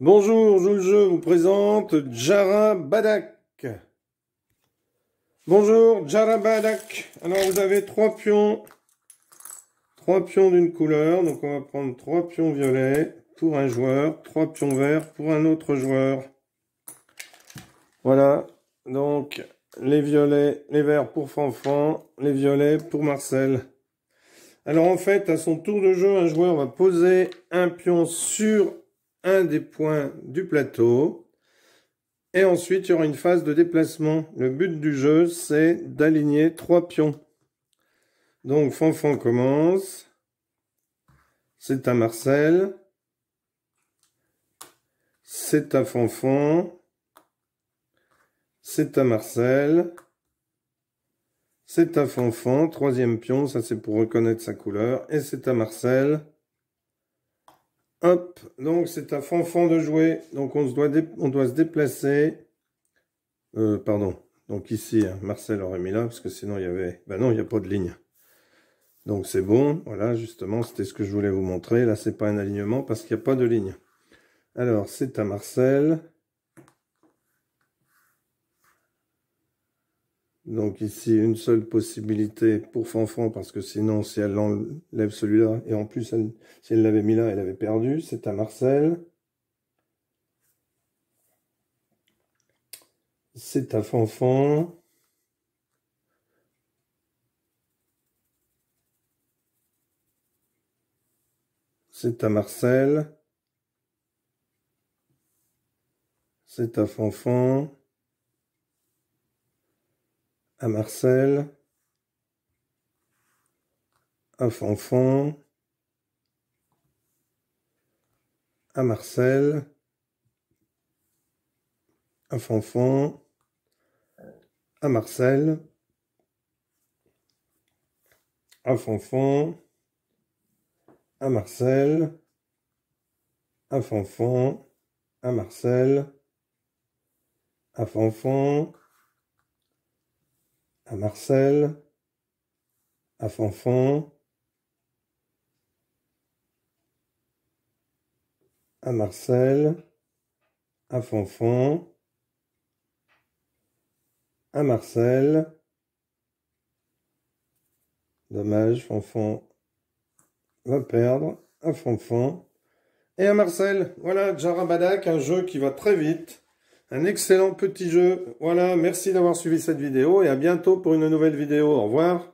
Bonjour, je jeu vous présente Jara Badak. Bonjour, Jara Badak. Alors vous avez trois pions, trois pions d'une couleur. Donc on va prendre trois pions violets pour un joueur, trois pions verts pour un autre joueur. Voilà. Donc les violets, les verts pour Fanfan, les violets pour Marcel. Alors en fait, à son tour de jeu, un joueur va poser un pion sur un des points du plateau. Et ensuite, il y aura une phase de déplacement. Le but du jeu, c'est d'aligner trois pions. Donc, Fanfan commence. C'est à Marcel. C'est à Fanfan. C'est à Marcel. C'est à Fanfan. Troisième pion, ça c'est pour reconnaître sa couleur. Et c'est à Marcel. Hop, donc c'est à Fanfan de jouer. Donc on, se doit, on doit se déplacer. Euh, pardon, donc ici, hein, Marcel aurait mis là, parce que sinon il y avait... Ben non, il n'y a pas de ligne. Donc c'est bon, voilà, justement, c'était ce que je voulais vous montrer. Là, c'est pas un alignement parce qu'il n'y a pas de ligne. Alors, c'est à Marcel. Donc ici, une seule possibilité pour Fanfan, parce que sinon, si elle enlève celui-là, et en plus, si elle l'avait mis là, elle avait perdu, c'est à Marcel. C'est à Fanfan. C'est à Marcel. C'est à Fanfan à Marcel, à Fanfan, à Marcel, un Fanfan, à Marcel, à Fanfan, à Marcel, un Fanfan, à Marcel, à Fanfan, à Marcel, à Fanfan, à Marcel, à Fanfan, à Marcel. Dommage, Fanfan va perdre, à Fanfan et à Marcel. Voilà, Jarabadak, un jeu qui va très vite. Un excellent petit jeu. Voilà, merci d'avoir suivi cette vidéo et à bientôt pour une nouvelle vidéo. Au revoir.